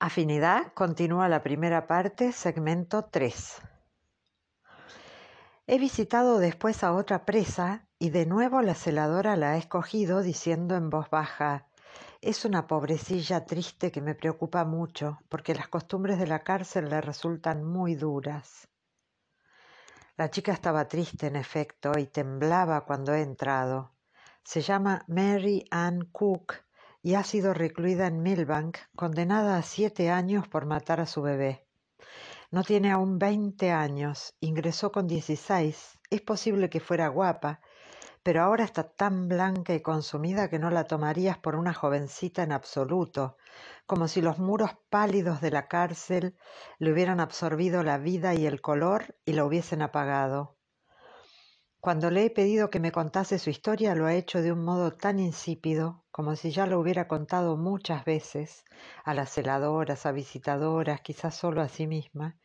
Afinidad continúa la primera parte, segmento 3. He visitado después a otra presa y de nuevo la celadora la ha escogido diciendo en voz baja Es una pobrecilla triste que me preocupa mucho porque las costumbres de la cárcel le resultan muy duras. La chica estaba triste en efecto y temblaba cuando he entrado. Se llama Mary Ann Cook y ha sido recluida en Milbank, condenada a siete años por matar a su bebé. No tiene aún veinte años, ingresó con dieciséis, es posible que fuera guapa, pero ahora está tan blanca y consumida que no la tomarías por una jovencita en absoluto, como si los muros pálidos de la cárcel le hubieran absorbido la vida y el color y la hubiesen apagado. Cuando le he pedido que me contase su historia lo ha hecho de un modo tan insípido como si ya lo hubiera contado muchas veces, a las celadoras, a visitadoras, quizás solo a sí misma,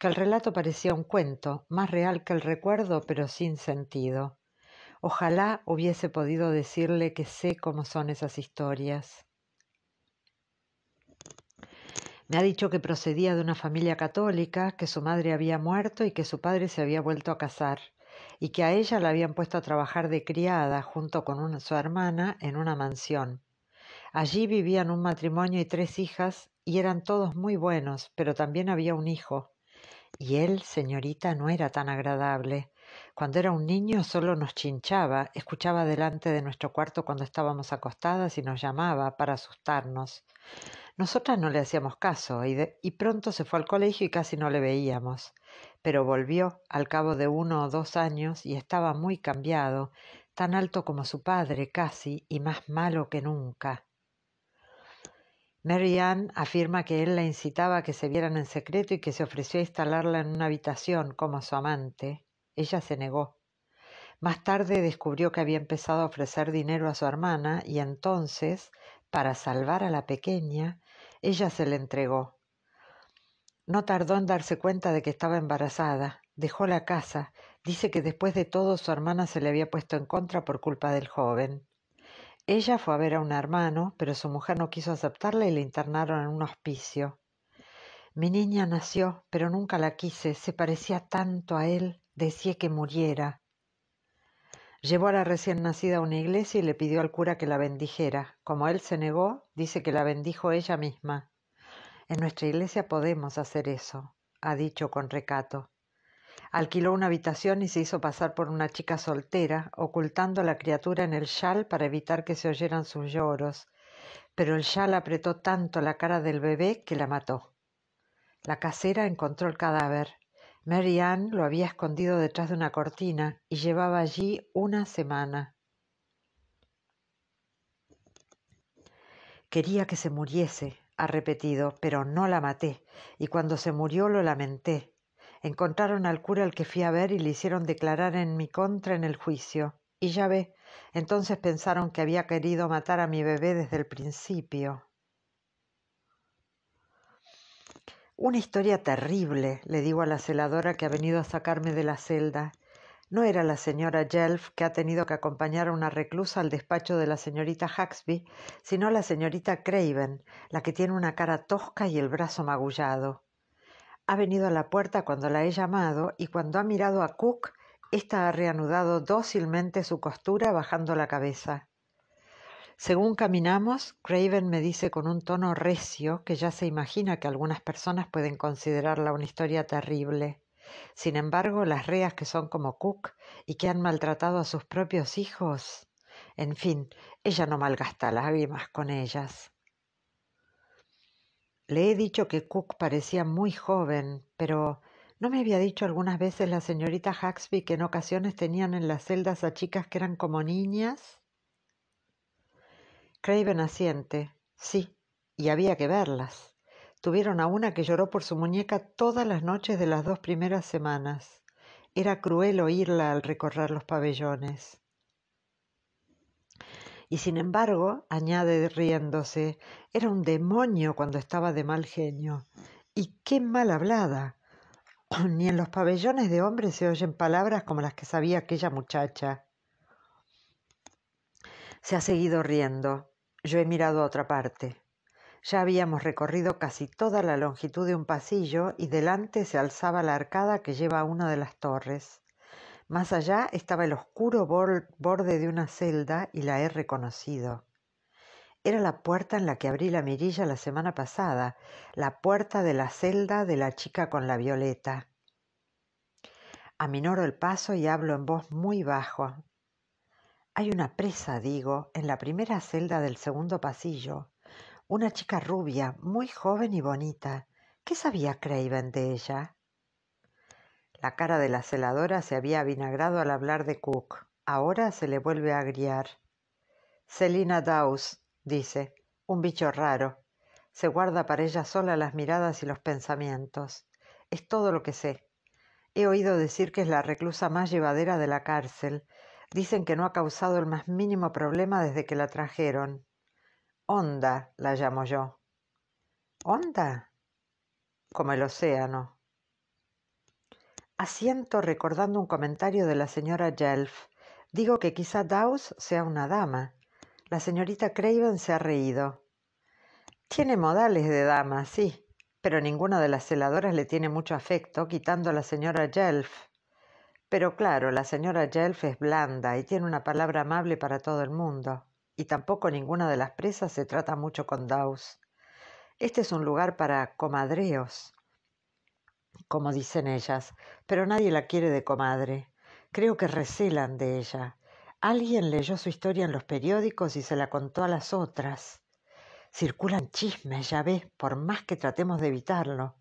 que el relato parecía un cuento, más real que el recuerdo, pero sin sentido. Ojalá hubiese podido decirle que sé cómo son esas historias. Me ha dicho que procedía de una familia católica, que su madre había muerto y que su padre se había vuelto a casar y que a ella la habían puesto a trabajar de criada junto con una, su hermana en una mansión. Allí vivían un matrimonio y tres hijas y eran todos muy buenos, pero también había un hijo. Y él, señorita, no era tan agradable. Cuando era un niño solo nos chinchaba, escuchaba delante de nuestro cuarto cuando estábamos acostadas y nos llamaba para asustarnos. Nosotras no le hacíamos caso y, y, pronto se fue al colegio y casi no le veíamos pero volvió al cabo de uno o dos años y estaba muy cambiado, tan alto como su padre casi y más malo que nunca. Mary Ann afirma que él la incitaba a que se vieran en secreto y que se ofreció a instalarla en una habitación como su amante. Ella se negó. Más tarde descubrió que había empezado a ofrecer dinero a su hermana y entonces, para salvar a la pequeña, ella se le entregó. No tardó en darse cuenta de que estaba embarazada, dejó la casa, dice que después de todo su hermana se le había puesto en contra por culpa del joven. Ella fue a ver a un hermano, pero su mujer no quiso aceptarla y la internaron en un hospicio. Mi niña nació, pero nunca la quise, se parecía tanto a él, decía que muriera. Llevó a la recién nacida a una iglesia y le pidió al cura que la bendijera. Como él se negó, dice que la bendijo ella misma. En nuestra iglesia podemos hacer eso, ha dicho con recato. Alquiló una habitación y se hizo pasar por una chica soltera, ocultando a la criatura en el chal para evitar que se oyeran sus lloros, pero el chal apretó tanto la cara del bebé que la mató. La casera encontró el cadáver. Mary Ann lo había escondido detrás de una cortina y llevaba allí una semana. Quería que se muriese, ha repetido, pero no la maté, y cuando se murió lo lamenté. Encontraron al cura al que fui a ver y le hicieron declarar en mi contra en el juicio. Y ya ve, entonces pensaron que había querido matar a mi bebé desde el principio. Una historia terrible, le digo a la celadora que ha venido a sacarme de la celda no era la señora Jelf que ha tenido que acompañar a una reclusa al despacho de la señorita Huxby, sino la señorita Craven, la que tiene una cara tosca y el brazo magullado. Ha venido a la puerta cuando la he llamado y cuando ha mirado a Cook, ésta ha reanudado dócilmente su costura bajando la cabeza. Según caminamos, Craven me dice con un tono recio que ya se imagina que algunas personas pueden considerarla una historia terrible. Sin embargo, las reas que son como Cook y que han maltratado a sus propios hijos. En fin, ella no malgasta lágrimas con ellas. Le he dicho que Cook parecía muy joven, pero ¿no me había dicho algunas veces la señorita Haxby que en ocasiones tenían en las celdas a chicas que eran como niñas? Craven asiente. Sí, y había que verlas. Tuvieron a una que lloró por su muñeca todas las noches de las dos primeras semanas. Era cruel oírla al recorrer los pabellones. Y sin embargo, añade riéndose, era un demonio cuando estaba de mal genio. Y qué mal hablada. Ni en los pabellones de hombres se oyen palabras como las que sabía aquella muchacha. Se ha seguido riendo. Yo he mirado a otra parte. Ya habíamos recorrido casi toda la longitud de un pasillo y delante se alzaba la arcada que lleva a una de las torres. Más allá estaba el oscuro borde de una celda y la he reconocido. Era la puerta en la que abrí la mirilla la semana pasada, la puerta de la celda de la chica con la violeta. Aminoro el paso y hablo en voz muy baja. Hay una presa, digo, en la primera celda del segundo pasillo una chica rubia, muy joven y bonita. ¿Qué sabía Craven de ella? La cara de la celadora se había avinagrado al hablar de Cook. Ahora se le vuelve a agriar. Selina Dawes, dice, un bicho raro. Se guarda para ella sola las miradas y los pensamientos. Es todo lo que sé. He oído decir que es la reclusa más llevadera de la cárcel. Dicen que no ha causado el más mínimo problema desde que la trajeron. Onda la llamo yo. ¿Onda? Como el océano. Asiento recordando un comentario de la señora Jelf. Digo que quizá Dawes sea una dama. La señorita Craven se ha reído. Tiene modales de dama, sí, pero ninguna de las celadoras le tiene mucho afecto, quitando a la señora Jelf. Pero claro, la señora Jelf es blanda y tiene una palabra amable para todo el mundo y tampoco ninguna de las presas se trata mucho con Daus. Este es un lugar para comadreos, como dicen ellas, pero nadie la quiere de comadre. Creo que recelan de ella. Alguien leyó su historia en los periódicos y se la contó a las otras. Circulan chismes, ya ves, por más que tratemos de evitarlo.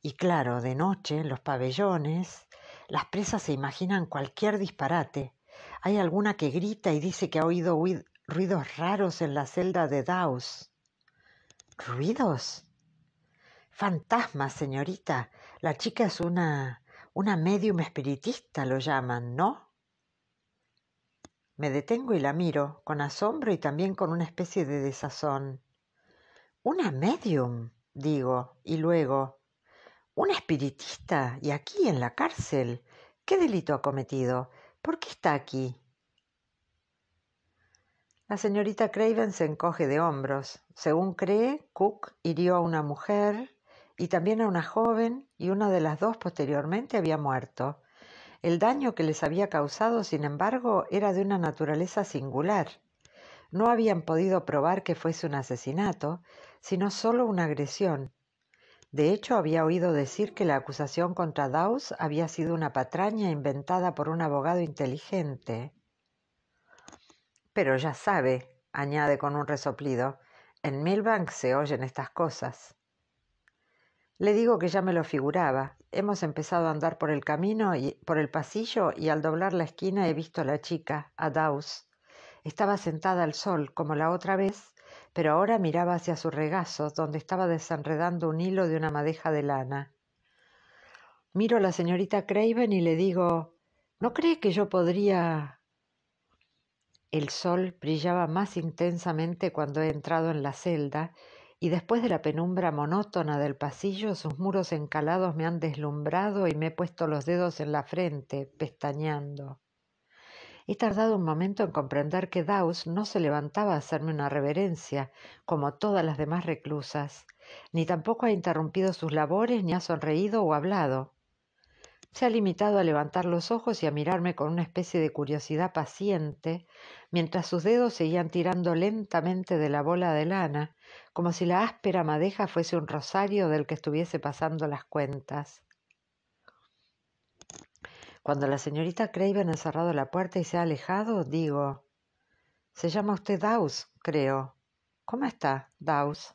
Y claro, de noche, en los pabellones, las presas se imaginan cualquier disparate. Hay alguna que grita y dice que ha oído ruidos raros en la celda de Daus. ¿Ruidos? Fantasmas, señorita. La chica es una. una medium espiritista, lo llaman, ¿no? Me detengo y la miro, con asombro y también con una especie de desazón. Una medium, digo, y luego. Una espiritista, y aquí en la cárcel. ¿Qué delito ha cometido? ¿Por qué está aquí? La señorita Craven se encoge de hombros. Según cree, Cook hirió a una mujer y también a una joven y una de las dos posteriormente había muerto. El daño que les había causado, sin embargo, era de una naturaleza singular. No habían podido probar que fuese un asesinato, sino solo una agresión. De hecho, había oído decir que la acusación contra Dawes había sido una patraña inventada por un abogado inteligente. Pero ya sabe, añade con un resoplido, en Milbank se oyen estas cosas. Le digo que ya me lo figuraba. Hemos empezado a andar por el camino y por el pasillo y al doblar la esquina he visto a la chica, a Estaba sentada al sol, como la otra vez, pero ahora miraba hacia su regazo, donde estaba desenredando un hilo de una madeja de lana. Miro a la señorita Craven y le digo ¿No cree que yo podría? El sol brillaba más intensamente cuando he entrado en la celda, y después de la penumbra monótona del pasillo sus muros encalados me han deslumbrado y me he puesto los dedos en la frente, pestañeando. He tardado un momento en comprender que Daus no se levantaba a hacerme una reverencia, como todas las demás reclusas, ni tampoco ha interrumpido sus labores ni ha sonreído o hablado se ha limitado a levantar los ojos y a mirarme con una especie de curiosidad paciente, mientras sus dedos seguían tirando lentamente de la bola de lana, como si la áspera madeja fuese un rosario del que estuviese pasando las cuentas. Cuando la señorita Craven ha cerrado la puerta y se ha alejado, digo, se llama usted Daus, creo. ¿Cómo está, Daus?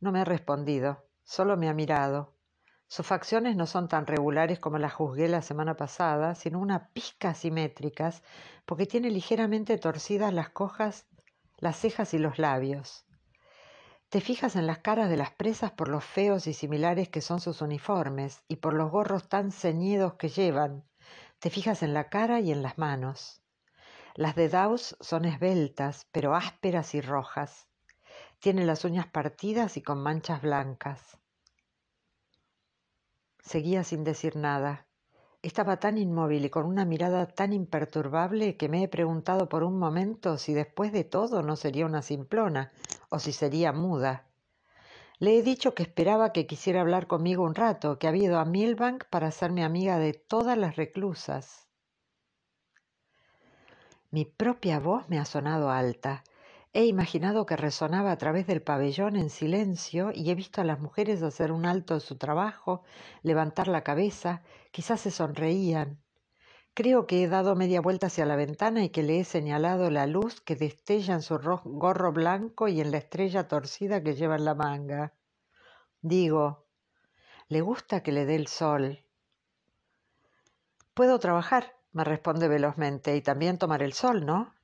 No me ha respondido, solo me ha mirado. Sus facciones no son tan regulares como las juzgué la semana pasada, sino una pizca simétricas porque tiene ligeramente torcidas las cojas, las cejas y los labios. Te fijas en las caras de las presas por los feos y similares que son sus uniformes y por los gorros tan ceñidos que llevan. Te fijas en la cara y en las manos. Las de Daus son esbeltas, pero ásperas y rojas. Tiene las uñas partidas y con manchas blancas. Seguía sin decir nada. Estaba tan inmóvil y con una mirada tan imperturbable que me he preguntado por un momento si después de todo no sería una simplona o si sería muda. Le he dicho que esperaba que quisiera hablar conmigo un rato, que había ido a Milbank para hacerme amiga de todas las reclusas. Mi propia voz me ha sonado alta. He imaginado que resonaba a través del pabellón en silencio y he visto a las mujeres hacer un alto en su trabajo, levantar la cabeza, quizás se sonreían. Creo que he dado media vuelta hacia la ventana y que le he señalado la luz que destella en su gorro blanco y en la estrella torcida que lleva en la manga. Digo, le gusta que le dé el sol. Puedo trabajar, me responde velozmente, y también tomar el sol, ¿no?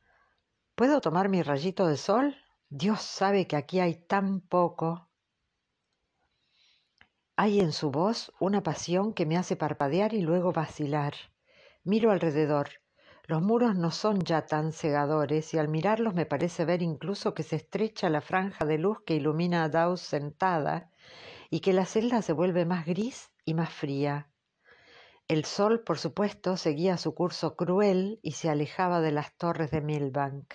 ¿Puedo tomar mi rayito de sol? Dios sabe que aquí hay tan poco. Hay en su voz una pasión que me hace parpadear y luego vacilar. Miro alrededor. Los muros no son ya tan cegadores y al mirarlos me parece ver incluso que se estrecha la franja de luz que ilumina a Daus sentada y que la celda se vuelve más gris y más fría. El sol, por supuesto, seguía su curso cruel y se alejaba de las torres de Milbank.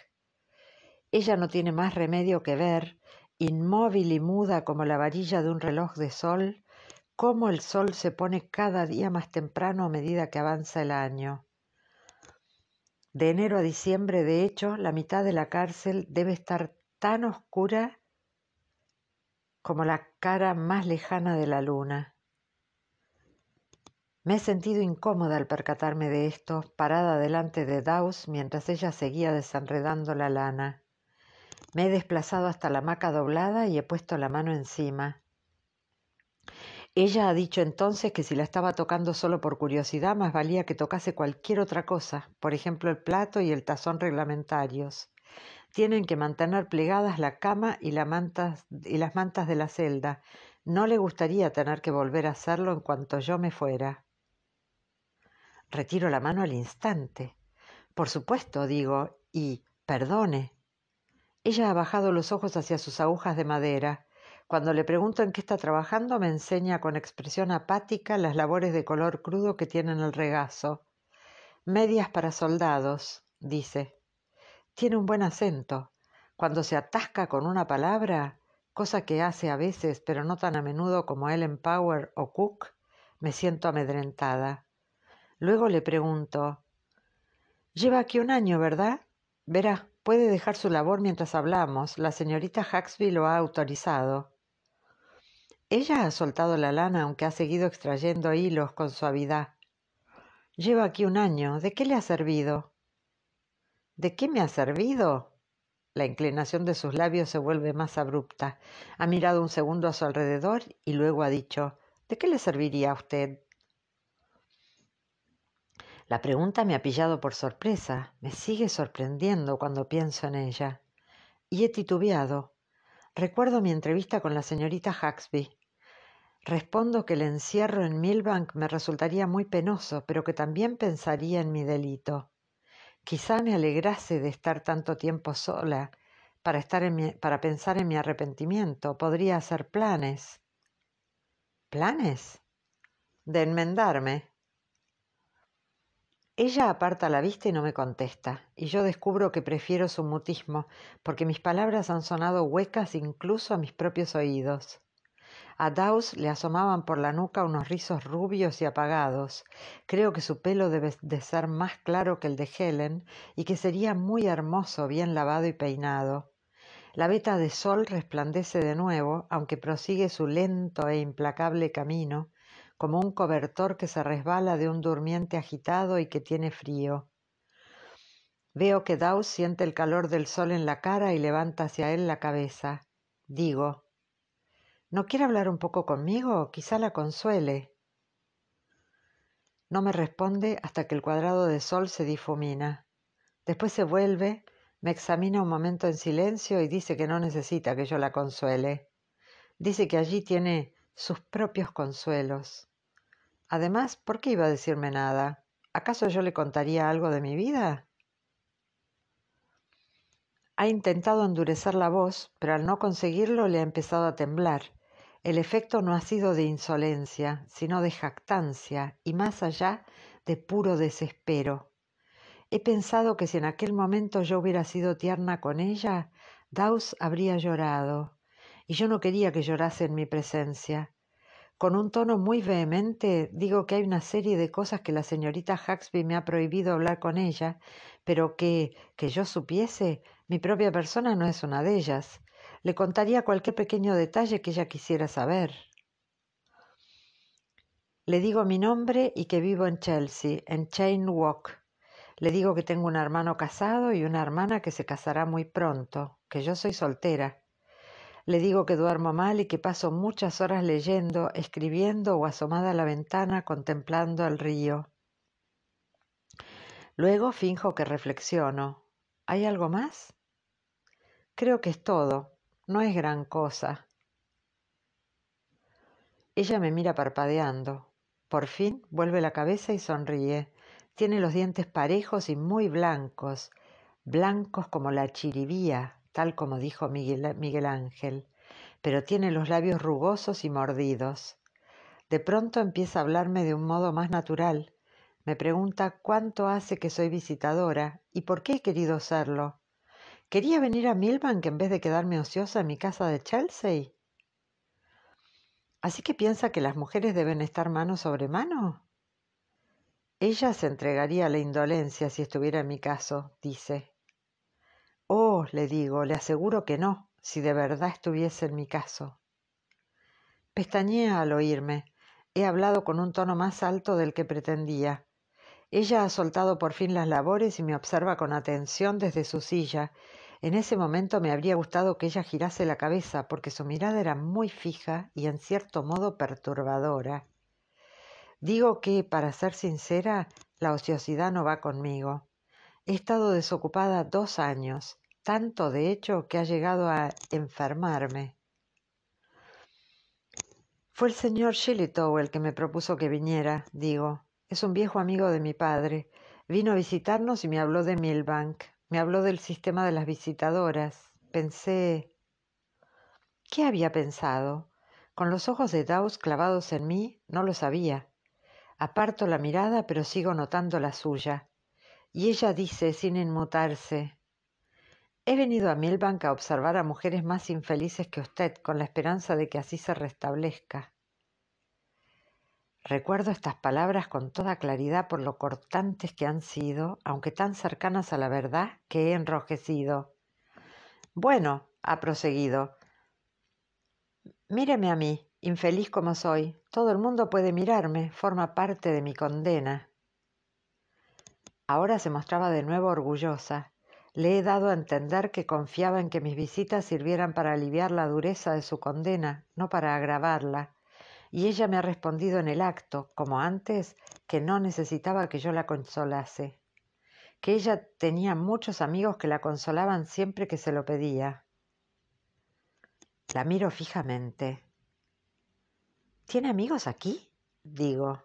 Ella no tiene más remedio que ver, inmóvil y muda como la varilla de un reloj de sol, cómo el sol se pone cada día más temprano a medida que avanza el año. De enero a diciembre, de hecho, la mitad de la cárcel debe estar tan oscura como la cara más lejana de la luna. Me he sentido incómoda al percatarme de esto, parada delante de Daus mientras ella seguía desenredando la lana. Me he desplazado hasta la hamaca doblada y he puesto la mano encima. Ella ha dicho entonces que si la estaba tocando solo por curiosidad, más valía que tocase cualquier otra cosa, por ejemplo el plato y el tazón reglamentarios. Tienen que mantener plegadas la cama y, y las mantas de la celda. No le gustaría tener que volver a hacerlo en cuanto yo me fuera. Retiro la mano al instante. Por supuesto, digo, y perdone, ella ha bajado los ojos hacia sus agujas de madera. Cuando le pregunto en qué está trabajando, me enseña con expresión apática las labores de color crudo que tiene en el regazo. Medias para soldados, dice. Tiene un buen acento. Cuando se atasca con una palabra, cosa que hace a veces, pero no tan a menudo como Ellen Power o Cook, me siento amedrentada. Luego le pregunto, Lleva aquí un año, ¿verdad? Verá, Puede dejar su labor mientras hablamos. La señorita Huxby lo ha autorizado. Ella ha soltado la lana, aunque ha seguido extrayendo hilos con suavidad. Llevo aquí un año. ¿De qué le ha servido? ¿De qué me ha servido? La inclinación de sus labios se vuelve más abrupta. Ha mirado un segundo a su alrededor y luego ha dicho ¿De qué le serviría a usted? La pregunta me ha pillado por sorpresa, me sigue sorprendiendo cuando pienso en ella. Y he titubeado. Recuerdo mi entrevista con la señorita Huxby. Respondo que el encierro en Milbank me resultaría muy penoso, pero que también pensaría en mi delito. Quizá me alegrase de estar tanto tiempo sola, para, estar para pensar en mi arrepentimiento. Podría hacer planes. ¿Planes? De enmendarme, ella aparta la vista y no me contesta, y yo descubro que prefiero su mutismo, porque mis palabras han sonado huecas incluso a mis propios oídos. A Daus le asomaban por la nuca unos rizos rubios y apagados. Creo que su pelo debe de ser más claro que el de Helen y que sería muy hermoso bien lavado y peinado. La veta de sol resplandece de nuevo, aunque prosigue su lento e implacable camino, como un cobertor que se resbala de un durmiente agitado y que tiene frío. Veo que Daus siente el calor del sol en la cara y levanta hacia él la cabeza. Digo, ¿No quiere hablar un poco conmigo? Quizá la consuele. No me responde hasta que el cuadrado de sol se difumina. Después se vuelve, me examina un momento en silencio y dice que no necesita que yo la consuele. Dice que allí tiene sus propios consuelos. Además, ¿por qué iba a decirme nada? ¿Acaso yo le contaría algo de mi vida? Ha intentado endurecer la voz, pero al no conseguirlo le ha empezado a temblar. El efecto no ha sido de insolencia, sino de jactancia y más allá de puro desespero. He pensado que si en aquel momento yo hubiera sido tierna con ella, Daus habría llorado y yo no quería que llorase en mi presencia. Con un tono muy vehemente digo que hay una serie de cosas que la señorita Huxby me ha prohibido hablar con ella, pero que, que yo supiese, mi propia persona no es una de ellas. Le contaría cualquier pequeño detalle que ella quisiera saber. Le digo mi nombre y que vivo en Chelsea, en Chain Walk. Le digo que tengo un hermano casado y una hermana que se casará muy pronto, que yo soy soltera le digo que duermo mal y que paso muchas horas leyendo, escribiendo o asomada a la ventana contemplando al río. Luego finjo que reflexiono. ¿Hay algo más? Creo que es todo. No es gran cosa. Ella me mira parpadeando. Por fin vuelve la cabeza y sonríe. Tiene los dientes parejos y muy blancos, blancos como la chiribía tal como dijo Miguel, Ángel, pero tiene los labios rugosos y mordidos. De pronto empieza a hablarme de un modo más natural. Me pregunta cuánto hace que soy visitadora y por qué he querido serlo. ¿Quería venir a Milbank en vez de quedarme ociosa en mi casa de Chelsea? ¿Así que piensa que las mujeres deben estar mano sobre mano? Ella se entregaría a la indolencia si estuviera en mi caso, dice. Oh, le digo, le aseguro que no, si de verdad estuviese en mi caso. Pestañea al oírme. He hablado con un tono más alto del que pretendía. Ella ha soltado por fin las labores y me observa con atención desde su silla. En ese momento me habría gustado que ella girase la cabeza, porque su mirada era muy fija y en cierto modo perturbadora. Digo que, para ser sincera, la ociosidad no va conmigo. He estado desocupada dos años, tanto de hecho que ha llegado a enfermarme. Fue el señor Shillitoe el que me propuso que viniera, digo. Es un viejo amigo de mi padre. Vino a visitarnos y me habló de Milbank. Me habló del sistema de las visitadoras. Pensé. ¿Qué había pensado? Con los ojos de Dawes clavados en mí, no lo sabía. Aparto la mirada, pero sigo notando la suya. Y ella dice, sin inmutarse, He venido a Milbank a observar a mujeres más infelices que usted, con la esperanza de que así se restablezca. Recuerdo estas palabras con toda claridad por lo cortantes que han sido, aunque tan cercanas a la verdad que he enrojecido. Bueno, ha proseguido. Míreme a mí, infeliz como soy. Todo el mundo puede mirarme, forma parte de mi condena. Ahora se mostraba de nuevo orgullosa. Le he dado a entender que confiaba en que mis visitas sirvieran para aliviar la dureza de su condena, no para agravarla. Y ella me ha respondido en el acto, como antes, que no necesitaba que yo la consolase, que ella tenía muchos amigos que la consolaban siempre que se lo pedía. La miro fijamente. ¿Tiene amigos aquí? digo.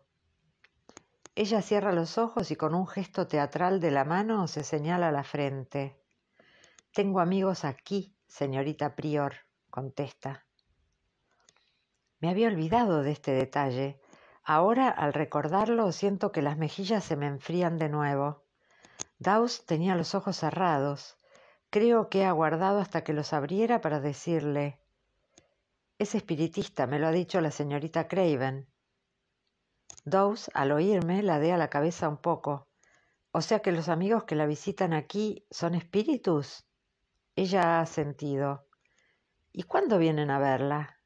Ella cierra los ojos y con un gesto teatral de la mano se señala la frente. Tengo amigos aquí, señorita Prior, contesta. Me había olvidado de este detalle. Ahora, al recordarlo, siento que las mejillas se me enfrían de nuevo. Daws tenía los ojos cerrados. Creo que he aguardado hasta que los abriera para decirle. Es espiritista, me lo ha dicho la señorita Craven. Dawes, al oírme, la a la cabeza un poco. O sea que los amigos que la visitan aquí son espíritus. Ella ha sentido. ¿Y cuándo vienen a verla?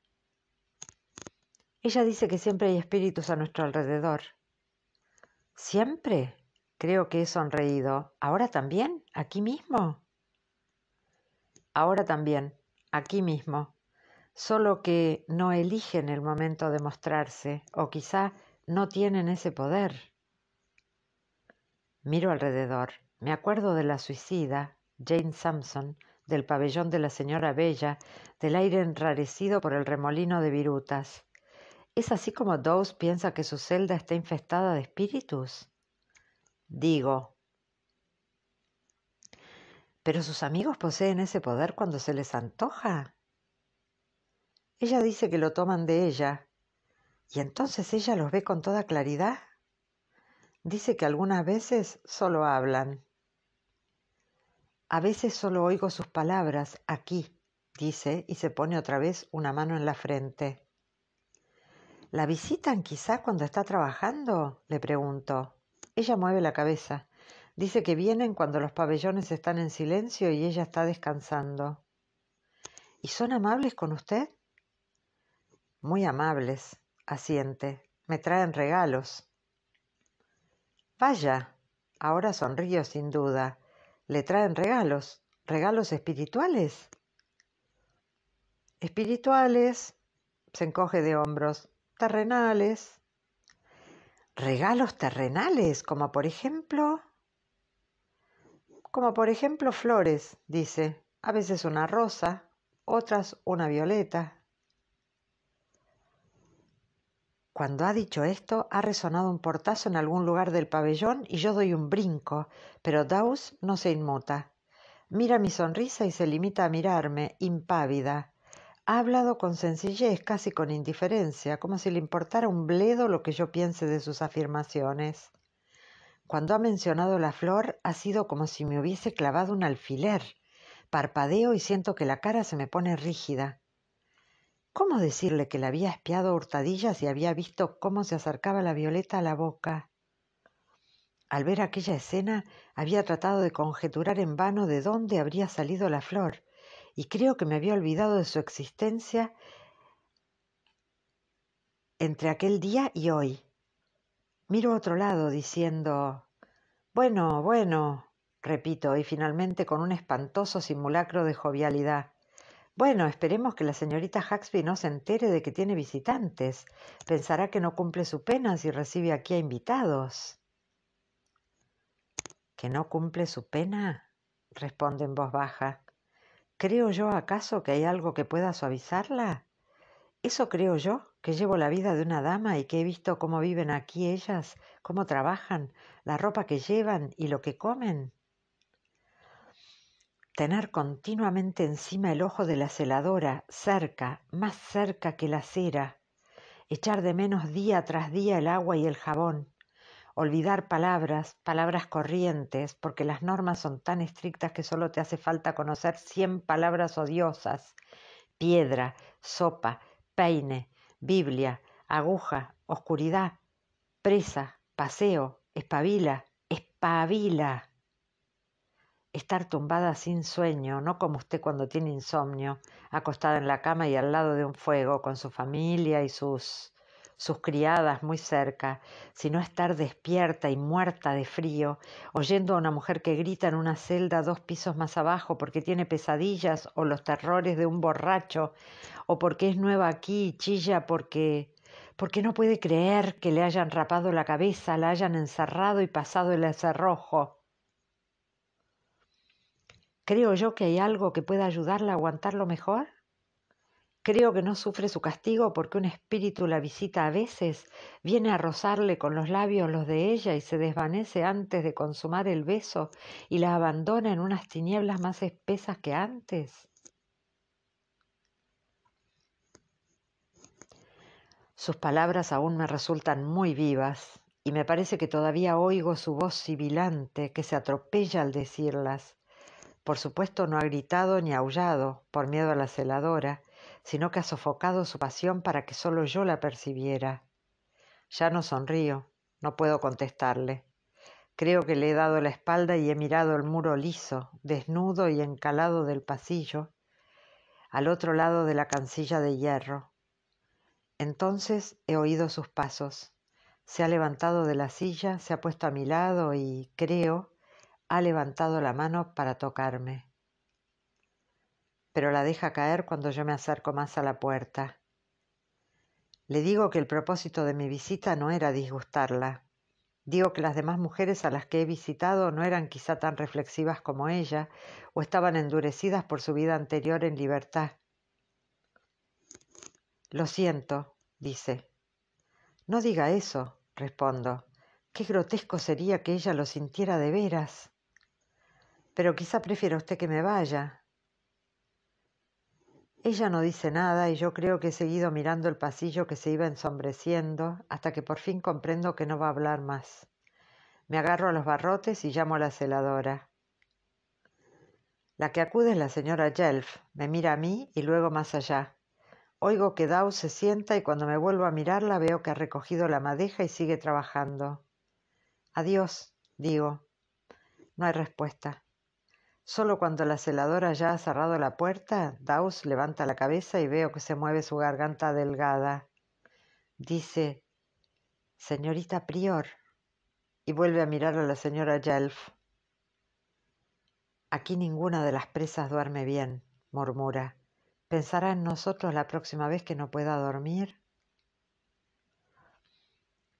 Ella dice que siempre hay espíritus a nuestro alrededor. ¿Siempre? Creo que he sonreído. ¿Ahora también? ¿Aquí mismo? Ahora también, aquí mismo. Solo que no eligen el momento de mostrarse, o quizá no tienen ese poder. Miro alrededor. Me acuerdo de la suicida, Jane Sampson, del pabellón de la señora Bella, del aire enrarecido por el remolino de virutas. ¿Es así como Dawes piensa que su celda está infestada de espíritus? Digo. ¿Pero sus amigos poseen ese poder cuando se les antoja? Ella dice que lo toman de ella, y entonces ella los ve con toda claridad. Dice que algunas veces solo hablan. A veces solo oigo sus palabras aquí, dice, y se pone otra vez una mano en la frente. ¿La visitan quizá cuando está trabajando? le pregunto. Ella mueve la cabeza. Dice que vienen cuando los pabellones están en silencio y ella está descansando. ¿Y son amables con usted? Muy amables, Asiente. Me traen regalos. Vaya. Ahora sonrío sin duda. Le traen regalos. ¿Regalos espirituales? Espirituales. Se encoge de hombros. Terrenales. Regalos terrenales, como por ejemplo... Como por ejemplo flores, dice. A veces una rosa, otras una violeta, Cuando ha dicho esto, ha resonado un portazo en algún lugar del pabellón y yo doy un brinco, pero Daus no se inmuta. Mira mi sonrisa y se limita a mirarme, impávida. Ha hablado con sencillez, casi con indiferencia, como si le importara un bledo lo que yo piense de sus afirmaciones. Cuando ha mencionado la flor, ha sido como si me hubiese clavado un alfiler. Parpadeo y siento que la cara se me pone rígida. ¿Cómo decirle que la había espiado a hurtadillas y había visto cómo se acercaba la violeta a la boca? Al ver aquella escena, había tratado de conjeturar en vano de dónde habría salido la flor, y creo que me había olvidado de su existencia entre aquel día y hoy. Miro a otro lado diciendo Bueno, bueno, repito, y finalmente con un espantoso simulacro de jovialidad. Bueno, esperemos que la señorita Huxby no se entere de que tiene visitantes. Pensará que no cumple su pena si recibe aquí a invitados. ¿Que no cumple su pena? responde en voz baja. ¿Creo yo acaso que hay algo que pueda suavizarla? Eso creo yo, que llevo la vida de una dama y que he visto cómo viven aquí ellas, cómo trabajan, la ropa que llevan y lo que comen tener continuamente encima el ojo de la celadora, cerca, más cerca que la cera, echar de menos día tras día el agua y el jabón, olvidar palabras, palabras corrientes, porque las normas son tan estrictas que solo te hace falta conocer cien palabras odiosas, piedra, sopa, peine, Biblia, aguja, oscuridad, presa, paseo, espabila, espabila estar tumbada sin sueño, no como usted cuando tiene insomnio, acostada en la cama y al lado de un fuego, con su familia y sus sus criadas muy cerca, sino estar despierta y muerta de frío, oyendo a una mujer que grita en una celda dos pisos más abajo porque tiene pesadillas o los terrores de un borracho, o porque es nueva aquí y chilla porque porque no puede creer que le hayan rapado la cabeza, la hayan encerrado y pasado el cerrojo, ¿Creo yo que hay algo que pueda ayudarla a aguantarlo mejor? Creo que no sufre su castigo porque un espíritu la visita a veces, viene a rozarle con los labios los de ella y se desvanece antes de consumar el beso y la abandona en unas tinieblas más espesas que antes. Sus palabras aún me resultan muy vivas y me parece que todavía oigo su voz sibilante que se atropella al decirlas. Por supuesto no ha gritado ni aullado, por miedo a la celadora, sino que ha sofocado su pasión para que solo yo la percibiera. Ya no sonrío, no puedo contestarle. Creo que le he dado la espalda y he mirado el muro liso, desnudo y encalado del pasillo, al otro lado de la cancilla de hierro. Entonces he oído sus pasos. Se ha levantado de la silla, se ha puesto a mi lado y, creo, ha levantado la mano para tocarme, pero la deja caer cuando yo me acerco más a la puerta. Le digo que el propósito de mi visita no era disgustarla. Digo que las demás mujeres a las que he visitado no eran quizá tan reflexivas como ella, o estaban endurecidas por su vida anterior en libertad. Lo siento, dice. No diga eso, respondo. Qué grotesco sería que ella lo sintiera de veras. Pero quizá prefiera usted que me vaya. Ella no dice nada y yo creo que he seguido mirando el pasillo que se iba ensombreciendo hasta que por fin comprendo que no va a hablar más. Me agarro a los barrotes y llamo a la celadora. La que acude es la señora Jelf. Me mira a mí y luego más allá. Oigo que Dow se sienta y cuando me vuelvo a mirarla veo que ha recogido la madeja y sigue trabajando. Adiós, digo. No hay respuesta. Solo cuando la celadora ya ha cerrado la puerta, Daus levanta la cabeza y veo que se mueve su garganta delgada. Dice, Señorita Prior, y vuelve a mirar a la señora Yelf. Aquí ninguna de las presas duerme bien, murmura. ¿Pensará en nosotros la próxima vez que no pueda dormir?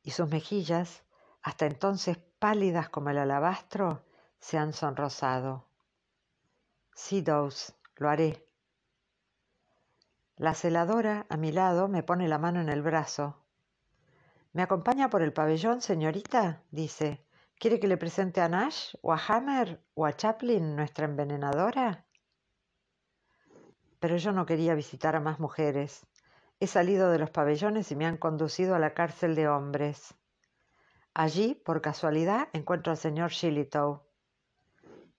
Y sus mejillas, hasta entonces pálidas como el alabastro, se han sonrosado. Sí, Dawes, lo haré. La celadora, a mi lado, me pone la mano en el brazo. ¿Me acompaña por el pabellón, señorita? dice. ¿Quiere que le presente a Nash o a Hammer o a Chaplin, nuestra envenenadora? Pero yo no quería visitar a más mujeres. He salido de los pabellones y me han conducido a la cárcel de hombres. Allí, por casualidad, encuentro al señor Shillitoe.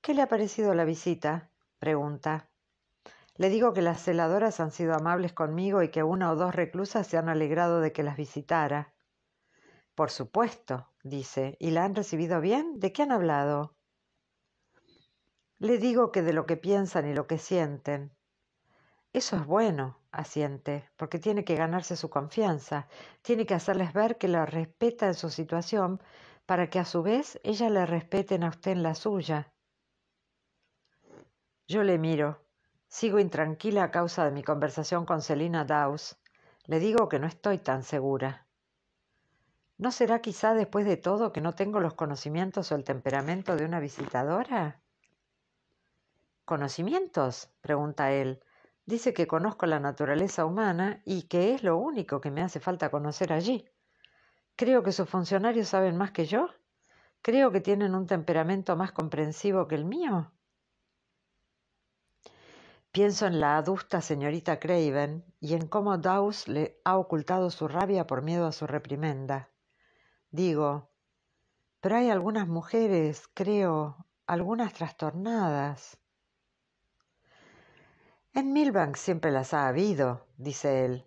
¿Qué le ha parecido la visita? Pregunta. Le digo que las celadoras han sido amables conmigo y que una o dos reclusas se han alegrado de que las visitara. Por supuesto, dice. ¿Y la han recibido bien? ¿De qué han hablado? Le digo que de lo que piensan y lo que sienten. Eso es bueno, asiente, porque tiene que ganarse su confianza, tiene que hacerles ver que la respeta en su situación para que a su vez ella le respeten a usted en la suya. Yo le miro. Sigo intranquila a causa de mi conversación con Selina Dawes. Le digo que no estoy tan segura. ¿No será quizá después de todo que no tengo los conocimientos o el temperamento de una visitadora? ¿Conocimientos? pregunta él. Dice que conozco la naturaleza humana y que es lo único que me hace falta conocer allí. Creo que sus funcionarios saben más que yo. Creo que tienen un temperamento más comprensivo que el mío. Pienso en la adusta señorita Craven y en cómo Dawes le ha ocultado su rabia por miedo a su reprimenda. Digo, pero hay algunas mujeres, creo, algunas trastornadas. En Milbank siempre las ha habido, dice él,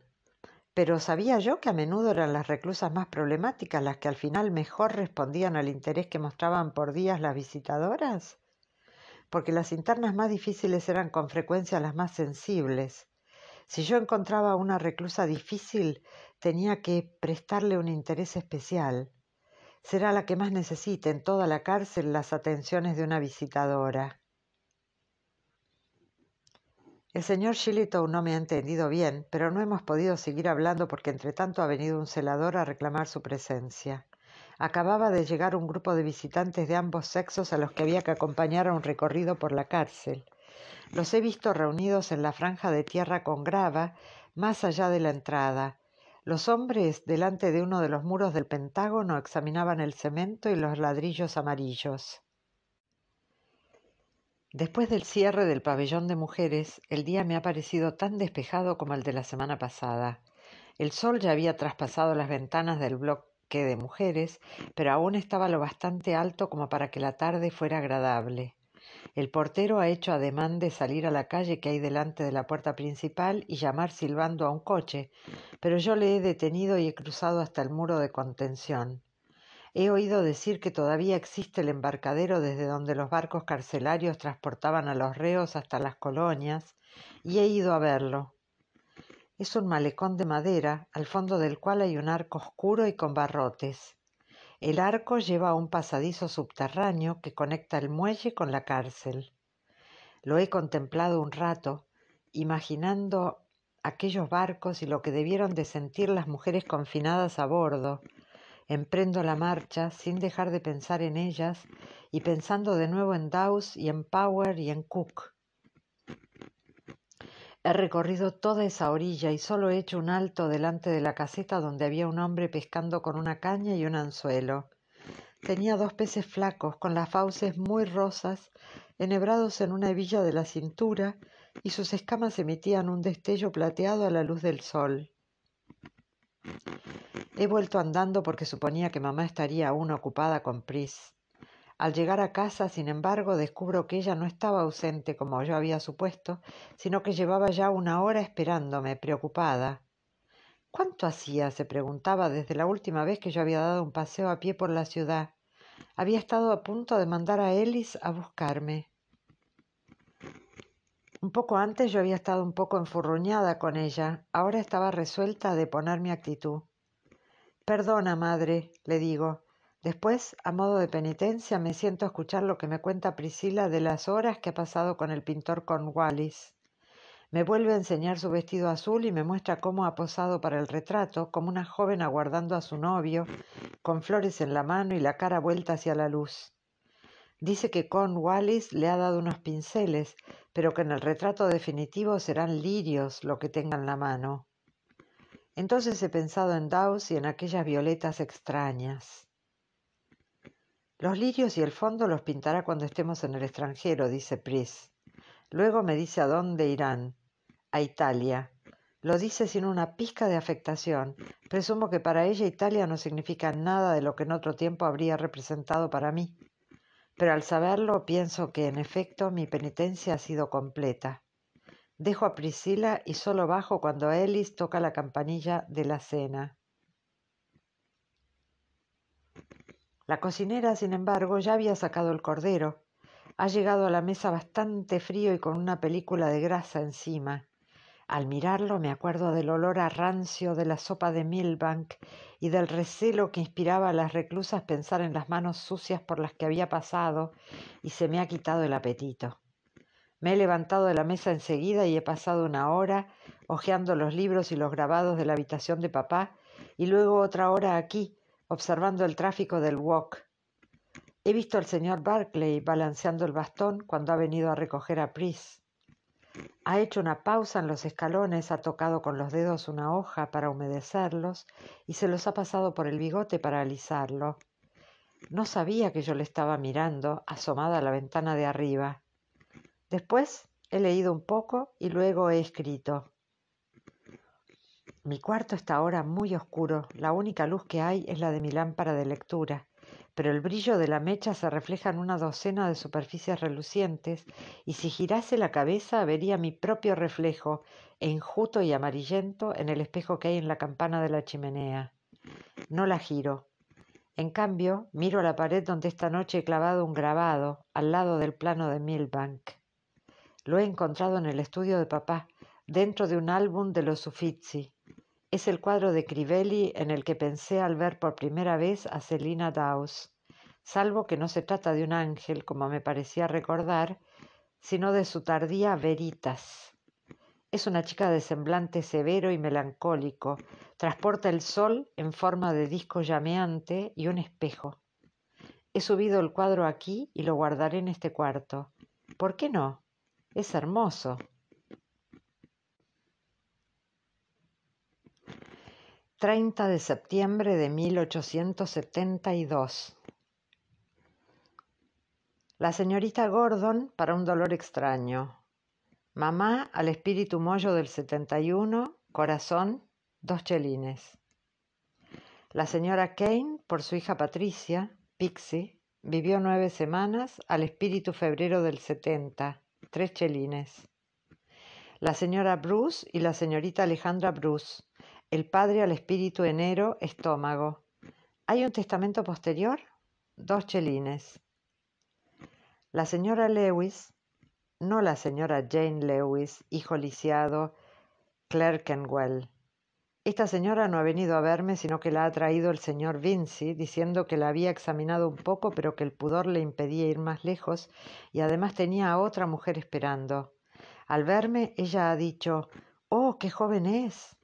pero sabía yo que a menudo eran las reclusas más problemáticas las que al final mejor respondían al interés que mostraban por días las visitadoras porque las internas más difíciles eran con frecuencia las más sensibles. Si yo encontraba una reclusa difícil, tenía que prestarle un interés especial. Será la que más necesite en toda la cárcel las atenciones de una visitadora. El señor Shillito no me ha entendido bien, pero no hemos podido seguir hablando porque entre tanto ha venido un celador a reclamar su presencia. Acababa de llegar un grupo de visitantes de ambos sexos a los que había que acompañar a un recorrido por la cárcel. Los he visto reunidos en la franja de tierra con grava, más allá de la entrada. Los hombres, delante de uno de los muros del Pentágono, examinaban el cemento y los ladrillos amarillos. Después del cierre del pabellón de mujeres, el día me ha parecido tan despejado como el de la semana pasada. El sol ya había traspasado las ventanas del bloque que de mujeres, pero aún estaba lo bastante alto como para que la tarde fuera agradable. El portero ha hecho ademán de salir a la calle que hay delante de la puerta principal y llamar silbando a un coche, pero yo le he detenido y he cruzado hasta el muro de contención. He oído decir que todavía existe el embarcadero desde donde los barcos carcelarios transportaban a los reos hasta las colonias, y he ido a verlo. Es un malecón de madera, al fondo del cual hay un arco oscuro y con barrotes. El arco lleva a un pasadizo subterráneo que conecta el muelle con la cárcel. Lo he contemplado un rato, imaginando aquellos barcos y lo que debieron de sentir las mujeres confinadas a bordo. Emprendo la marcha sin dejar de pensar en ellas y pensando de nuevo en Dawes y en Power y en Cook. He recorrido toda esa orilla y solo he hecho un alto delante de la caseta donde había un hombre pescando con una caña y un anzuelo. Tenía dos peces flacos, con las fauces muy rosas, enhebrados en una hebilla de la cintura, y sus escamas emitían un destello plateado a la luz del sol. He vuelto andando porque suponía que mamá estaría aún ocupada con Pris. Al llegar a casa, sin embargo, descubro que ella no estaba ausente como yo había supuesto, sino que llevaba ya una hora esperándome, preocupada. ¿Cuánto hacía? se preguntaba desde la última vez que yo había dado un paseo a pie por la ciudad. Había estado a punto de mandar a Ellis a buscarme. Un poco antes yo había estado un poco enfurruñada con ella. Ahora estaba resuelta a deponer mi actitud. Perdona, madre, le digo. Después, a modo de penitencia, me siento a escuchar lo que me cuenta Priscila de las horas que ha pasado con el pintor Wallis. Me vuelve a enseñar su vestido azul y me muestra cómo ha posado para el retrato, como una joven aguardando a su novio, con flores en la mano y la cara vuelta hacia la luz. Dice que Wallis le ha dado unos pinceles, pero que en el retrato definitivo serán lirios lo que tenga en la mano. Entonces he pensado en Daws y en aquellas violetas extrañas. Los lirios y el fondo los pintará cuando estemos en el extranjero, dice Pris. Luego me dice a dónde irán. A Italia. Lo dice sin una pizca de afectación. Presumo que para ella Italia no significa nada de lo que en otro tiempo habría representado para mí. Pero al saberlo pienso que en efecto mi penitencia ha sido completa. Dejo a Priscila y solo bajo cuando Ellis toca la campanilla de la cena. La cocinera, sin embargo, ya había sacado el cordero. Ha llegado a la mesa bastante frío y con una película de grasa encima. Al mirarlo me acuerdo del olor a rancio de la sopa de Milbank y del recelo que inspiraba a las reclusas pensar en las manos sucias por las que había pasado y se me ha quitado el apetito. Me he levantado de la mesa enseguida y he pasado una hora hojeando los libros y los grabados de la habitación de papá y luego otra hora aquí, observando el tráfico del Walk. He visto al señor Barclay balanceando el bastón cuando ha venido a recoger a Pris. Ha hecho una pausa en los escalones, ha tocado con los dedos una hoja para humedecerlos y se los ha pasado por el bigote para alisarlo. No sabía que yo le estaba mirando, asomada a la ventana de arriba. Después he leído un poco y luego he escrito. Mi cuarto está ahora muy oscuro, la única luz que hay es la de mi lámpara de lectura, pero el brillo de la mecha se refleja en una docena de superficies relucientes, y si girase la cabeza vería mi propio reflejo, enjuto y amarillento, en el espejo que hay en la campana de la chimenea. No la giro. En cambio, miro a la pared donde esta noche he clavado un grabado, al lado del plano de Milbank. Lo he encontrado en el estudio de papá, dentro de un álbum de los Uffizi. Es el cuadro de Crivelli en el que pensé al ver por primera vez a Celina Dawes, salvo que no se trata de un ángel, como me parecía recordar, sino de su tardía Veritas. Es una chica de semblante severo y melancólico, transporta el sol en forma de disco llameante y un espejo. He subido el cuadro aquí y lo guardaré en este cuarto. ¿Por qué no? Es hermoso. 30 de septiembre de 1872. La señorita Gordon para un dolor extraño. Mamá al espíritu mollo del 71, corazón, dos chelines. La señora Kane por su hija Patricia, Pixie, vivió nueve semanas al espíritu febrero del 70, tres chelines. La señora Bruce y la señorita Alejandra Bruce el Padre al Espíritu Enero, estómago. ¿Hay un testamento posterior? Dos chelines. La señora Lewis, no la señora Jane Lewis, hijo lisiado, Clerkenwell. Esta señora no ha venido a verme, sino que la ha traído el señor Vinci, diciendo que la había examinado un poco, pero que el pudor le impedía ir más lejos, y además tenía a otra mujer esperando. Al verme, ella ha dicho Oh, qué joven es.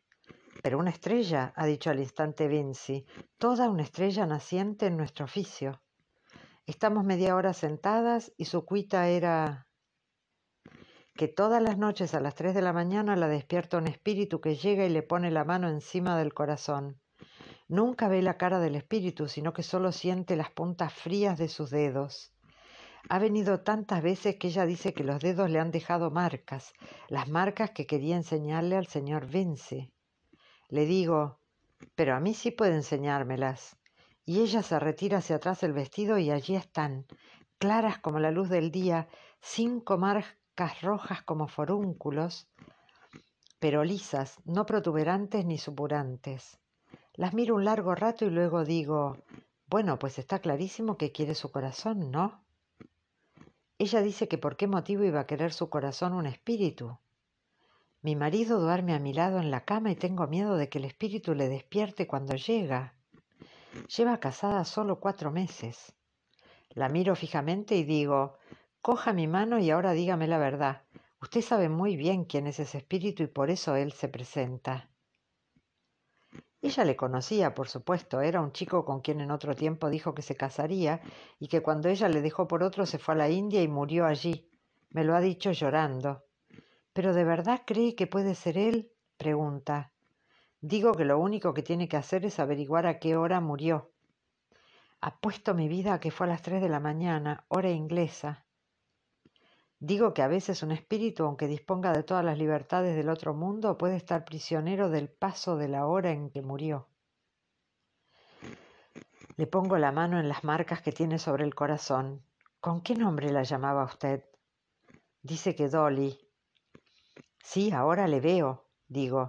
Pero una estrella, ha dicho al instante Vinci, toda una estrella naciente en nuestro oficio. Estamos media hora sentadas y su cuita era que todas las noches a las tres de la mañana la despierta un espíritu que llega y le pone la mano encima del corazón. Nunca ve la cara del espíritu, sino que solo siente las puntas frías de sus dedos. Ha venido tantas veces que ella dice que los dedos le han dejado marcas, las marcas que quería enseñarle al señor Vinci. Le digo, pero a mí sí puede enseñármelas. Y ella se retira hacia atrás el vestido y allí están, claras como la luz del día, cinco marcas rojas como forúnculos, pero lisas, no protuberantes ni supurantes. Las miro un largo rato y luego digo, bueno, pues está clarísimo que quiere su corazón, ¿no? Ella dice que por qué motivo iba a querer su corazón un espíritu. Mi marido duerme a mi lado en la cama y tengo miedo de que el espíritu le despierte cuando llega. Lleva casada solo cuatro meses. La miro fijamente y digo, coja mi mano y ahora dígame la verdad. Usted sabe muy bien quién es ese espíritu y por eso él se presenta. Ella le conocía, por supuesto, era un chico con quien en otro tiempo dijo que se casaría y que cuando ella le dejó por otro se fue a la India y murió allí. Me lo ha dicho llorando. ¿Pero de verdad cree que puede ser él? pregunta. Digo que lo único que tiene que hacer es averiguar a qué hora murió. Apuesto mi vida a que fue a las tres de la mañana, hora inglesa. Digo que a veces un espíritu, aunque disponga de todas las libertades del otro mundo, puede estar prisionero del paso de la hora en que murió. Le pongo la mano en las marcas que tiene sobre el corazón. ¿Con qué nombre la llamaba usted? Dice que Dolly, Sí, ahora le veo, digo.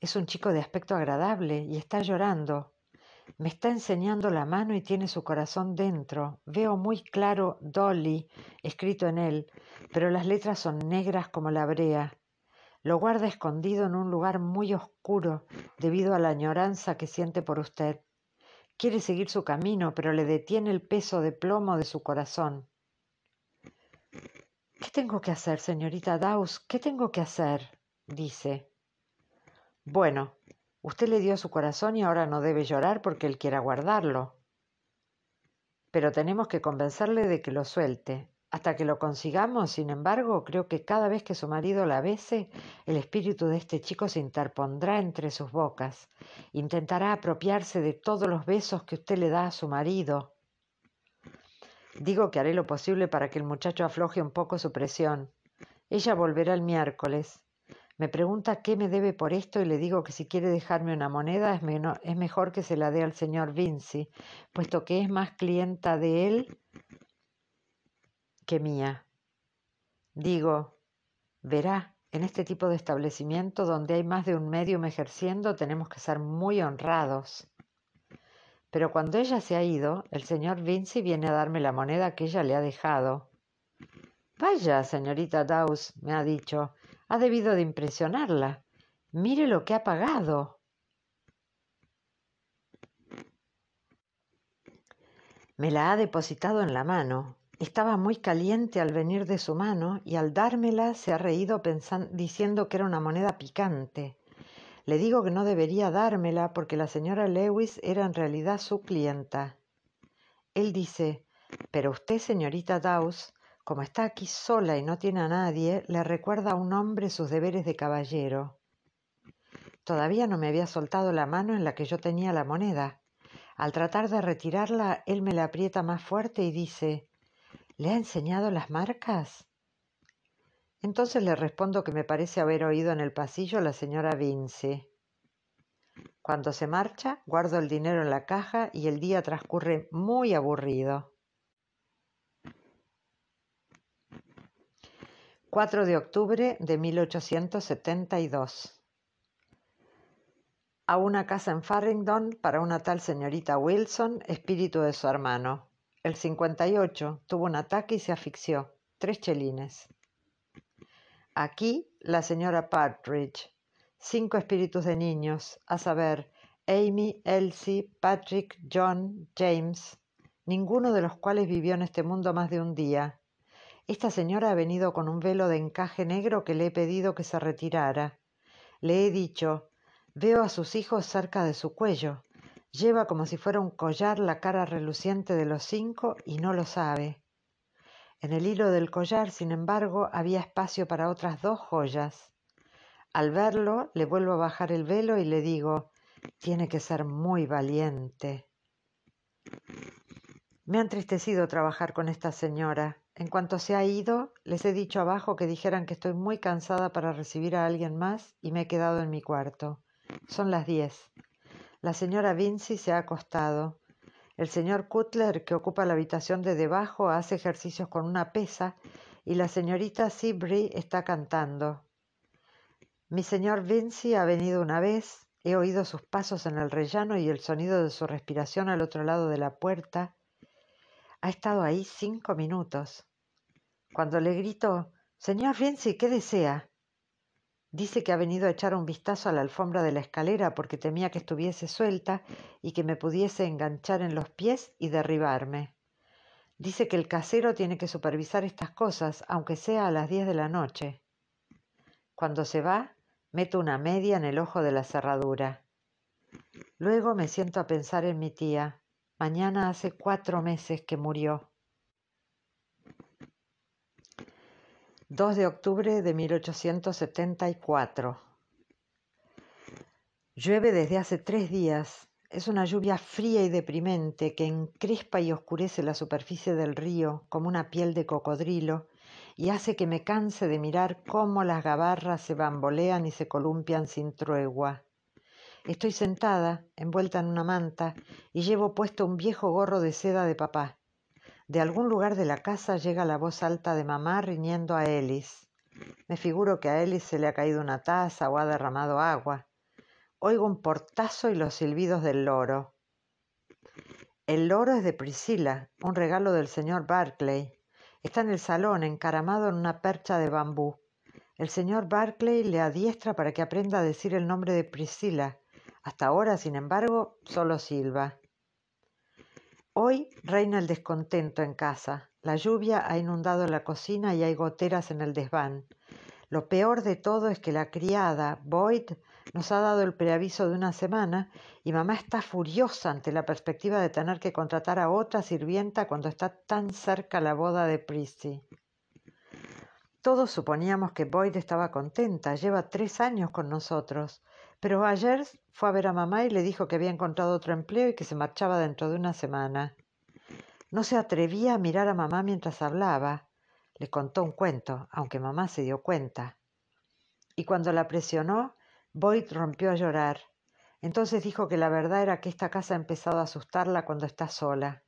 Es un chico de aspecto agradable y está llorando. Me está enseñando la mano y tiene su corazón dentro. Veo muy claro Dolly escrito en él, pero las letras son negras como la brea. Lo guarda escondido en un lugar muy oscuro debido a la añoranza que siente por usted. Quiere seguir su camino, pero le detiene el peso de plomo de su corazón. ¿Qué tengo que hacer, señorita Dawes? ¿Qué tengo que hacer? dice. Bueno, usted le dio su corazón y ahora no debe llorar porque él quiera guardarlo. Pero tenemos que convencerle de que lo suelte. Hasta que lo consigamos, sin embargo, creo que cada vez que su marido la bese, el espíritu de este chico se interpondrá entre sus bocas. Intentará apropiarse de todos los besos que usted le da a su marido. Digo que haré lo posible para que el muchacho afloje un poco su presión. Ella volverá el miércoles. Me pregunta qué me debe por esto y le digo que si quiere dejarme una moneda es, mejor que se la dé al señor Vinci, puesto que es más clienta de él que mía. Digo, verá, en este tipo de establecimiento donde hay más de un me ejerciendo tenemos que ser muy honrados. Pero cuando ella se ha ido, el señor Vinci viene a darme la moneda que ella le ha dejado. Vaya, señorita Dawes, me ha dicho, ha debido de impresionarla. Mire lo que ha pagado. Me la ha depositado en la mano. Estaba muy caliente al venir de su mano y al dármela se ha reído diciendo que era una moneda picante. Le digo que no debería dármela porque la señora Lewis era en realidad su clienta. Él dice Pero usted, señorita Dawes, como está aquí sola y no tiene a nadie, le recuerda a un hombre sus deberes de caballero. Todavía no me había soltado la mano en la que yo tenía la moneda. Al tratar de retirarla, él me la aprieta más fuerte y dice ¿Le ha enseñado las marcas? Entonces le respondo que me parece haber oído en el pasillo a la señora Vince. Cuando se marcha, guardo el dinero en la caja y el día transcurre muy aburrido. 4 de octubre de 1872. A una casa en Farringdon para una tal señorita Wilson, espíritu de su hermano. El 58 tuvo un ataque y se asfixió. Tres chelines. Aquí la señora Partridge. Cinco espíritus de niños, a saber, Amy, Elsie, Patrick, John, James, ninguno de los cuales vivió en este mundo más de un día. Esta señora ha venido con un velo de encaje negro que le he pedido que se retirara. Le he dicho, veo a sus hijos cerca de su cuello. Lleva como si fuera un collar la cara reluciente de los cinco y no lo sabe. En el hilo del collar, sin embargo, había espacio para otras dos joyas. Al verlo, le vuelvo a bajar el velo y le digo, tiene que ser muy valiente. Me ha entristecido trabajar con esta señora. En cuanto se ha ido, les he dicho abajo que dijeran que estoy muy cansada para recibir a alguien más y me he quedado en mi cuarto. Son las diez. La señora Vinci se ha acostado. El señor Cutler, que ocupa la habitación de debajo, hace ejercicios con una pesa y la señorita Sibri está cantando. Mi señor Vinci ha venido una vez, he oído sus pasos en el rellano y el sonido de su respiración al otro lado de la puerta. Ha estado ahí cinco minutos. Cuando le grito, Señor Vinci, ¿qué desea? Dice que ha venido a echar un vistazo a la alfombra de la escalera porque temía que estuviese suelta y que me pudiese enganchar en los pies y derribarme. Dice que el casero tiene que supervisar estas cosas, aunque sea a las diez de la noche. Cuando se va, meto una media en el ojo de la cerradura. Luego me siento a pensar en mi tía. Mañana hace cuatro meses que murió. 2 de octubre de 1874. Llueve desde hace tres días. Es una lluvia fría y deprimente que encrespa y oscurece la superficie del río como una piel de cocodrilo y hace que me canse de mirar cómo las gabarras se bambolean y se columpian sin truegua. Estoy sentada, envuelta en una manta, y llevo puesto un viejo gorro de seda de papá. De algún lugar de la casa llega la voz alta de mamá riñendo a Ellis. Me figuro que a Ellis se le ha caído una taza o ha derramado agua. Oigo un portazo y los silbidos del loro. El loro es de Priscila, un regalo del señor Barclay. Está en el salón, encaramado en una percha de bambú. El señor Barclay le adiestra para que aprenda a decir el nombre de Priscila. Hasta ahora, sin embargo, solo silba. Hoy reina el descontento en casa. La lluvia ha inundado la cocina y hay goteras en el desván. Lo peor de todo es que la criada, Boyd, nos ha dado el preaviso de una semana y mamá está furiosa ante la perspectiva de tener que contratar a otra sirvienta cuando está tan cerca la boda de Prissy. Todos suponíamos que Boyd estaba contenta, lleva tres años con nosotros. Pero ayer fue a ver a mamá y le dijo que había encontrado otro empleo y que se marchaba dentro de una semana. No se atrevía a mirar a mamá mientras hablaba. Le contó un cuento, aunque mamá se dio cuenta. Y cuando la presionó, Boyd rompió a llorar. Entonces dijo que la verdad era que esta casa ha empezado a asustarla cuando está sola.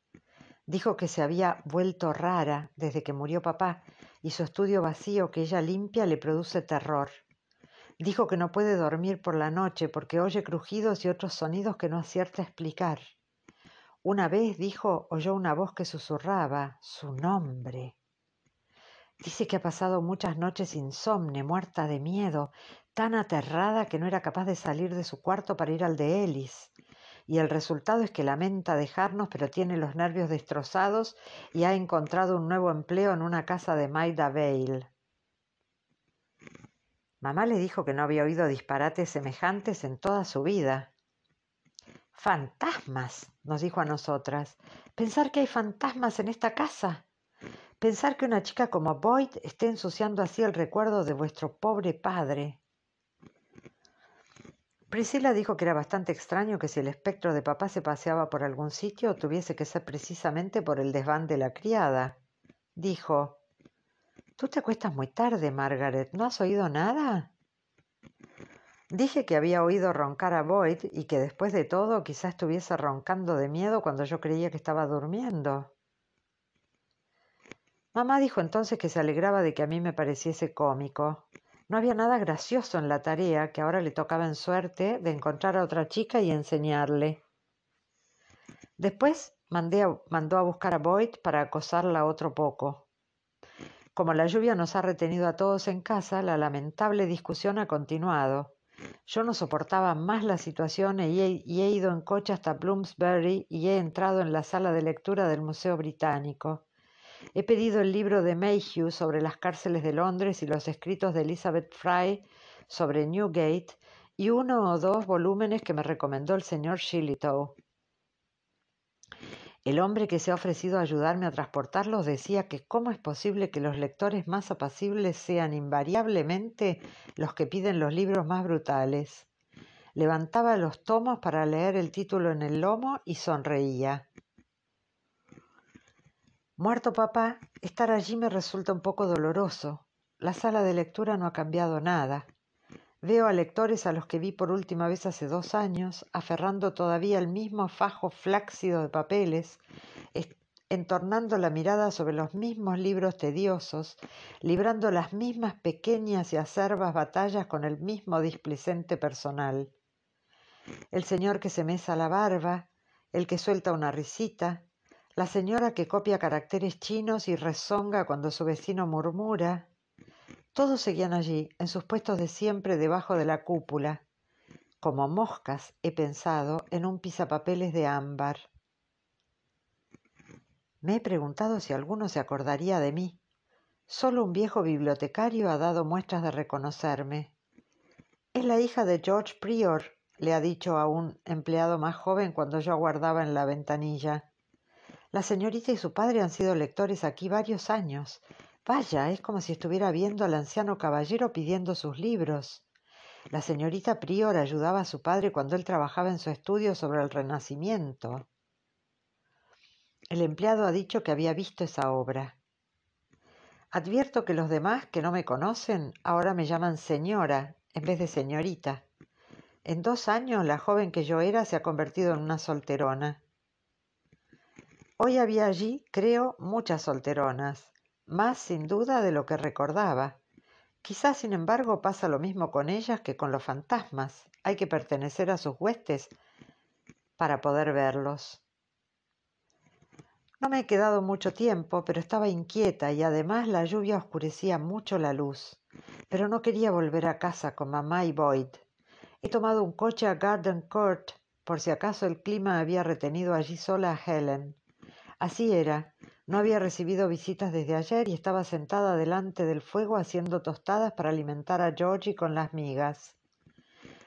Dijo que se había vuelto rara desde que murió papá y su estudio vacío que ella limpia le produce terror. Dijo que no puede dormir por la noche porque oye crujidos y otros sonidos que no acierta a explicar. Una vez, dijo, oyó una voz que susurraba su nombre. Dice que ha pasado muchas noches insomne, muerta de miedo, tan aterrada que no era capaz de salir de su cuarto para ir al de Ellis. Y el resultado es que lamenta dejarnos, pero tiene los nervios destrozados y ha encontrado un nuevo empleo en una casa de Maida Vale. Mamá le dijo que no había oído disparates semejantes en toda su vida. Fantasmas, nos dijo a nosotras. Pensar que hay fantasmas en esta casa. Pensar que una chica como Boyd esté ensuciando así el recuerdo de vuestro pobre padre. Priscila dijo que era bastante extraño que si el espectro de papá se paseaba por algún sitio tuviese que ser precisamente por el desván de la criada. Dijo, Tú te acuestas muy tarde, Margaret. ¿No has oído nada? Dije que había oído roncar a Boyd y que después de todo quizá estuviese roncando de miedo cuando yo creía que estaba durmiendo. Mamá dijo entonces que se alegraba de que a mí me pareciese cómico. No había nada gracioso en la tarea que ahora le tocaba en suerte de encontrar a otra chica y enseñarle. Después mandó a buscar a Boyd para acosarla otro poco. Como la lluvia nos ha retenido a todos en casa, la lamentable discusión ha continuado. Yo no soportaba más la situación y he, ido en coche hasta Bloomsbury y he entrado en la sala de lectura del Museo Británico. He pedido el libro de Mayhew sobre las cárceles de Londres y los escritos de Elizabeth Fry sobre Newgate y uno o dos volúmenes que me recomendó el señor Shillitoe. El hombre que se ha ofrecido a ayudarme a transportarlos decía que cómo es posible que los lectores más apacibles sean invariablemente los que piden los libros más brutales. Levantaba los tomos para leer el título en el lomo y sonreía. Muerto papá, estar allí me resulta un poco doloroso. La sala de lectura no ha cambiado nada. Veo a lectores a los que vi por última vez hace dos años, aferrando todavía el mismo fajo flácido de papeles, entornando la mirada sobre los mismos libros tediosos, librando las mismas pequeñas y acerbas batallas con el mismo displicente personal. El señor que se mesa la barba, el que suelta una risita, la señora que copia caracteres chinos y rezonga cuando su vecino murmura, todos seguían allí, en sus puestos de siempre debajo de la cúpula. Como moscas he pensado en un pisapapeles de ámbar. Me he preguntado si alguno se acordaría de mí. Solo un viejo bibliotecario ha dado muestras de reconocerme. Es la hija de George Prior, le ha dicho a un empleado más joven cuando yo aguardaba en la ventanilla. La señorita y su padre han sido lectores aquí varios años Vaya, es como si estuviera viendo al anciano caballero pidiendo sus libros. La señorita Prior ayudaba a su padre cuando él trabajaba en su estudio sobre el Renacimiento. El empleado ha dicho que había visto esa obra. Advierto que los demás que no me conocen ahora me llaman señora en vez de señorita. En dos años la joven que yo era se ha convertido en una solterona. Hoy había allí, creo, muchas solteronas más sin duda de lo que recordaba. Quizás, sin embargo, pasa lo mismo con ellas que con los fantasmas. Hay que pertenecer a sus huestes para poder verlos. No me he quedado mucho tiempo, pero estaba inquieta y además la lluvia oscurecía mucho la luz. Pero no quería volver a casa con mamá y Boyd. He tomado un coche a Garden Court por si acaso el clima había retenido allí sola a Helen. Así era, no había recibido visitas desde ayer y estaba sentada delante del fuego haciendo tostadas para alimentar a Georgie con las migas.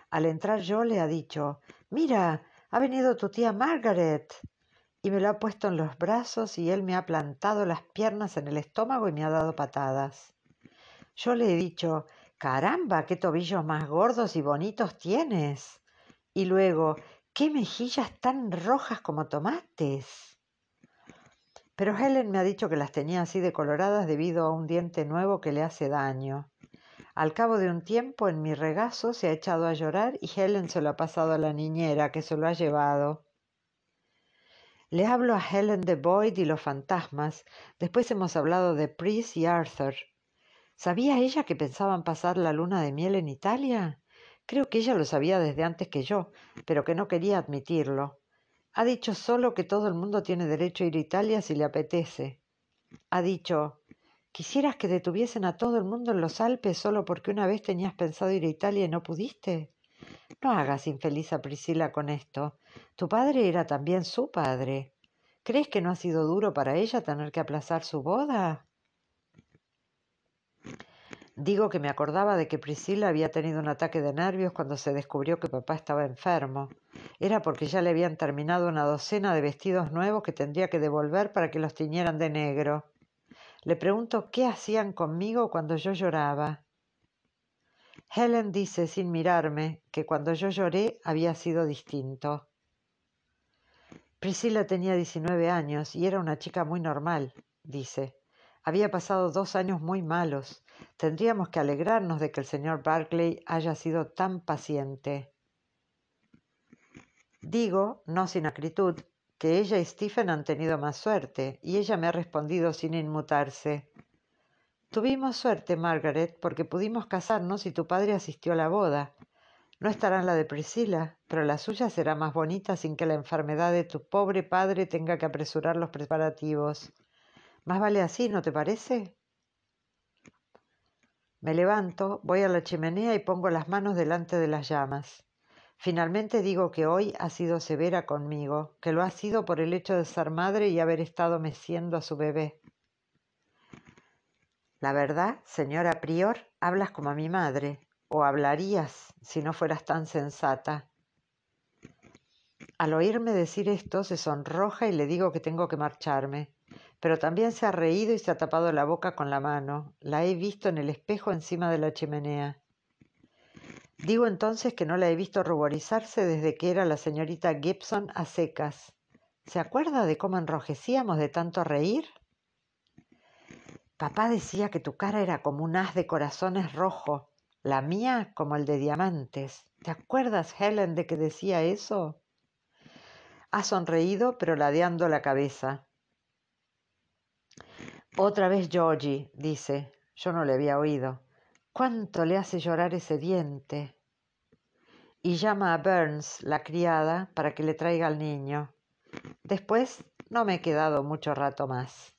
Al entrar yo le ha dicho Mira, ha venido tu tía Margaret. Y me lo ha puesto en los brazos y él me ha plantado las piernas en el estómago y me ha dado patadas. Yo le he dicho Caramba, qué tobillos más gordos y bonitos tienes. Y luego, qué mejillas tan rojas como tomates. Pero Helen me ha dicho que las tenía así de coloradas debido a un diente nuevo que le hace daño. Al cabo de un tiempo en mi regazo se ha echado a llorar y Helen se lo ha pasado a la niñera que se lo ha llevado. Le hablo a Helen de Boyd y los fantasmas. Después hemos hablado de Pris y Arthur. ¿Sabía ella que pensaban pasar la luna de miel en Italia? Creo que ella lo sabía desde antes que yo, pero que no quería admitirlo. Ha dicho solo que todo el mundo tiene derecho a ir a Italia si le apetece. Ha dicho, ¿quisieras que detuviesen a todo el mundo en los Alpes solo porque una vez tenías pensado ir a Italia y no pudiste? No hagas infeliz a Priscila con esto. Tu padre era también su padre. ¿Crees que no ha sido duro para ella tener que aplazar su boda? Digo que me acordaba de que Priscila había tenido un ataque de nervios cuando se descubrió que papá estaba enfermo. Era porque ya le habían terminado una docena de vestidos nuevos que tendría que devolver para que los tiñeran de negro. Le pregunto qué hacían conmigo cuando yo lloraba. Helen dice, sin mirarme, que cuando yo lloré había sido distinto. Priscila tenía 19 años y era una chica muy normal, dice. Había pasado dos años muy malos. Tendríamos que alegrarnos de que el señor Barclay haya sido tan paciente. Digo, no sin acritud, que ella y Stephen han tenido más suerte, y ella me ha respondido sin inmutarse. Tuvimos suerte, Margaret, porque pudimos casarnos y tu padre asistió a la boda. No estará en la de Priscila, pero la suya será más bonita sin que la enfermedad de tu pobre padre tenga que apresurar los preparativos. Más vale así, ¿no te parece? Me levanto, voy a la chimenea y pongo las manos delante de las llamas. Finalmente digo que hoy ha sido severa conmigo, que lo ha sido por el hecho de ser madre y haber estado meciendo a su bebé. La verdad, señora Prior, hablas como a mi madre, o hablarías si no fueras tan sensata. Al oírme decir esto, se sonroja y le digo que tengo que marcharme pero también se ha reído y se ha tapado la boca con la mano. La he visto en el espejo encima de la chimenea. Digo entonces que no la he visto ruborizarse desde que era la señorita Gibson a secas. ¿Se acuerda de cómo enrojecíamos de tanto reír? Papá decía que tu cara era como un haz de corazones rojo, la mía como el de diamantes. ¿Te acuerdas, Helen, de que decía eso? Ha sonreído, pero ladeando la cabeza. Otra vez Georgie, dice. Yo no le había oído. ¿Cuánto le hace llorar ese diente? Y llama a Burns, la criada, para que le traiga al niño. Después no me he quedado mucho rato más.